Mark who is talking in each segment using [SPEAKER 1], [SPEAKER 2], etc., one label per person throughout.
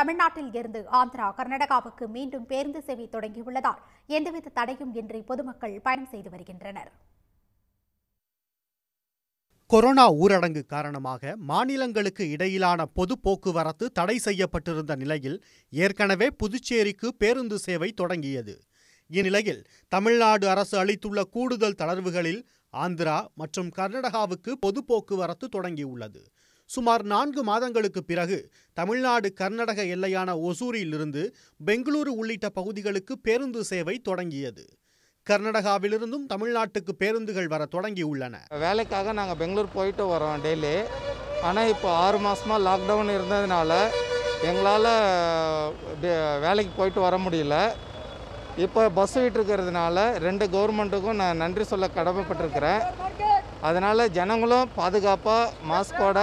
[SPEAKER 1] தமிழ்நாட்டில் இருந்து ஆந்திரா கர்நாடகாவுக்கு மீண்டும் பேருந்து சேவை தொடங்கியுள்ளதால் எந்தவித தடையும் இன்றி பொதுமக்கள் பயணம் செய்து வருகின்றனர்
[SPEAKER 2] கொரோனா ஊரடங்கு காரணமாக மாநிலங்களுக்கு இடையிலான பொது போக்குவரத்து தடை செய்யப்பட்டிருந்த நிலையில் ஏற்கனவே புதுச்சேரிக்கு பேருந்து சேவை தொடங்கியது இந்நிலையில் தமிழ்நாடு அரசு அளித்துள்ள கூடுதல் தளர்வுகளில் ஆந்திரா மற்றும் கர்நாடகாவுக்கு பொது போக்குவரத்து தொடங்கியுள்ளது சுமார் நான்கு மாதங்களுக்கு பிறகு தமிழ்நாடு கர்நாடக எல்லையான ஒசூரியிலிருந்து பெங்களூரு உள்ளிட்ட பகுதிகளுக்கு பேருந்து சேவை தொடங்கியது கர்நாடகாவிலிருந்தும் தமிழ்நாட்டுக்கு பேருந்துகள் வர தொடங்கியுள்ளன
[SPEAKER 3] வேலைக்காக நாங்கள் பெங்களூர் போயிட்டு வரோம் டெய்லி ஆனால் இப்போ ஆறு மாதமாக லாக்டவுன் இருந்ததுனால எங்களால் வேலைக்கு போயிட்டு வர முடியல இப்போ பஸ் விட்டுருக்கிறதுனால ரெண்டு கவர்மெண்ட்டுக்கும் நான் நன்றி சொல்ல கடமைப்பட்டிருக்கிறேன் அதனால் ஜனங்களும் பாதுகாப்பாக மாஸ்கோட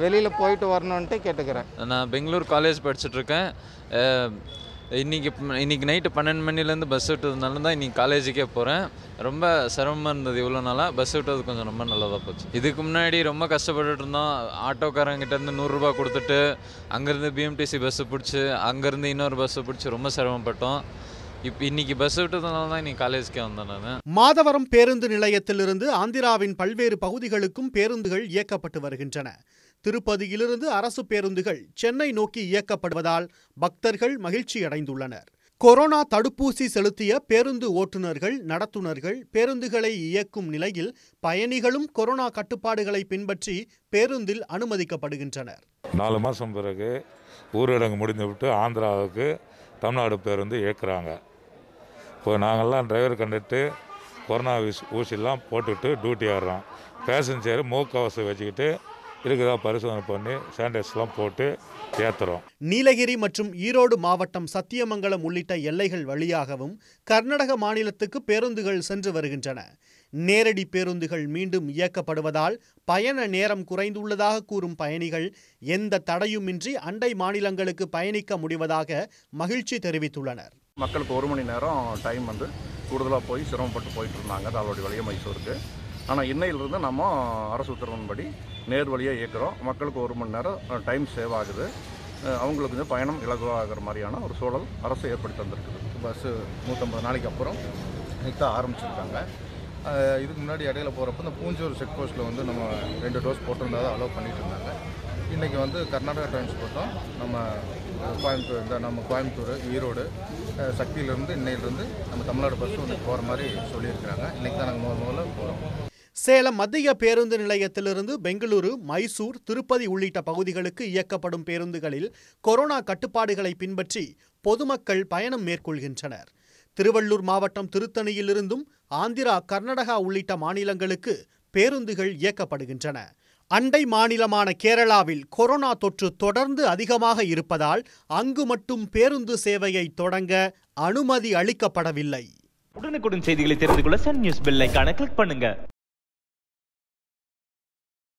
[SPEAKER 3] வெளியில் போயிட்டு வரணுன்ட்டு கேட்டுக்கிறேன்
[SPEAKER 1] நான் பெங்களூர் காலேஜ் படிச்சுட்ருக்கேன் இன்றைக்கி இன்றைக்கி நைட்டு பன்னெண்டு மணிலேருந்து பஸ் விட்டதுனால தான் இன்றைக்கி காலேஜுக்கே போகிறேன் ரொம்ப சிரமமாக இருந்தது இவ்வளோ நாளாக பஸ் விட்டது கொஞ்சம் ரொம்ப நல்லதாக போச்சு இதுக்கு முன்னாடி ரொம்ப கஷ்டப்பட்டுட்டு இருந்தோம் ஆட்டோக்காரங்கிட்டேருந்து நூறுரூபா கொடுத்துட்டு அங்கேருந்து பிஎம்டிசி பஸ்ஸு பிடிச்சி அங்கேருந்து இன்னொரு பஸ்ஸு பிடிச்சி ரொம்ப சிரமப்பட்டோம் இப்போ இன்னைக்கு பஸ் விட்டதுனால தான் நீ காலேஜ்க்கே வந்தேன் நான்
[SPEAKER 2] மாதவரம் பேருந்து நிலையத்திலிருந்து ஆந்திராவின் பல்வேறு பகுதிகளுக்கும் பேருந்துகள் இயக்கப்பட்டு வருகின்றன திருப்பதியிலிருந்து அரசு பேருந்துகள் சென்னை நோக்கி இயக்கப்படுவதால் பக்தர்கள் மகிழ்ச்சியடைந்துள்ளனர் கொரோனா தடுப்பூசி செலுத்திய பேருந்து ஓட்டுநர்கள் நடத்துனர்கள் பேருந்துகளை இயக்கும் நிலையில் பயணிகளும் கொரோனா கட்டுப்பாடுகளை பின்பற்றி பேருந்தில் அனுமதிக்கப்படுகின்றனர்
[SPEAKER 3] நாலு மாதம் பிறகு ஊரடங்கு முடிந்து விட்டு ஆந்திராவுக்கு தமிழ்நாடு பேருந்து இயக்குறாங்க இப்போ நாங்கள்லாம் டிரைவர் கண்டுட்டு கொரோனா ஊசிலாம் போட்டுட்டு டியூட்டி ஆடுறோம் பேசஞ்சர் முகக்கவசம் வச்சுக்கிட்டு இருக்கிறதா பரிசோதனை பண்ணி சானிடைசர்லாம் போட்டு ஏற்றுறோம்
[SPEAKER 2] நீலகிரி மற்றும் ஈரோடு மாவட்டம் சத்தியமங்கலம் உள்ளிட்ட எல்லைகள் வழியாகவும் கர்நாடக மாநிலத்துக்கு பேருந்துகள் சென்று வருகின்றன நேரடி பேருந்துகள் மீண்டும் இயக்கப்படுவதால் பயண நேரம் குறைந்துள்ளதாக கூறும் பயணிகள் எந்த தடையுமின்றி அண்டை மாநிலங்களுக்கு பயணிக்க முடிவதாக மகிழ்ச்சி தெரிவித்துள்ளனர்
[SPEAKER 3] மக்களுக்கு ஒரு மணி நேரம் டைம் வந்து கூடுதலாக போய் சிரமப்பட்டு போயிட்டு இருந்தாங்க அதோடைய வழிய மைசூருக்கு ஆனால் இன்னையிலிருந்து நம்ம அரசு உத்தரவின்படி நேர் வழியாக இயக்கிறோம் மக்களுக்கு ஒரு மணி நேரம் டைம் சேவ் ஆகுது அவங்களுக்கு வந்து பயணம் இலகுவாகிற மாதிரியான ஒரு சூழல் அரசு ஏற்படுத்தி தந்திருக்குது பஸ்ஸு நூற்றம்பது நாளைக்கு அப்புறம் நிற்க ஆரம்பிச்சிருக்காங்க இதுக்கு முன்னாடி இடையில போகிறப்ப இந்த பூஞ்சூர் செக் போஸ்ட்டில் வந்து நம்ம ரெண்டு டோஸ் போட்டிருந்தா தான் அலோவ் பண்ணிட்டு இருந்தாங்க இன்றைக்கி வந்து கர்நாடகா டிரான்ஸ்போர்ட்டும் நம்ம கோயம்புத்தூர் இந்த நம்ம கோயம்புத்தூர் ஈரோடு சக்தியிலேருந்து இன்னையிலேருந்து நம்ம தமிழ்நாடு பஸ்ஸு ஒன்று போகிற மாதிரி சொல்லியிருக்கிறாங்க இன்றைக்கி தான் நாங்கள் முதல் முதல்ல போகிறோம்
[SPEAKER 2] சேலம் மத்திய பேருந்து நிலையத்திலிருந்து பெங்களூரு மைசூர் திருப்பதி உள்ளிட்ட பகுதிகளுக்கு இயக்கப்படும் பேருந்துகளில் கொரோனா கட்டுப்பாடுகளை பின்பற்றி பொதுமக்கள் பயணம் மேற்கொள்கின்றனர் திருவள்ளூர் மாவட்டம் திருத்தணியிலிருந்தும் ஆந்திரா கர்நாடகா உள்ளிட்ட மாநிலங்களுக்கு பேருந்துகள் இயக்கப்படுகின்றன அண்டை மாநிலமான கேரளாவில் கொரோனா தொற்று தொடர்ந்து அதிகமாக இருப்பதால் அங்கு மட்டும் பேருந்து சேவையை தொடங்க அனுமதி அளிக்கப்படவில்லை
[SPEAKER 1] உடனுக்குடன் செய்திகளை தெரிந்து கொள்ள சன் நியூஸ் பெல்லைக்கான கிளிக் பண்ணுங்க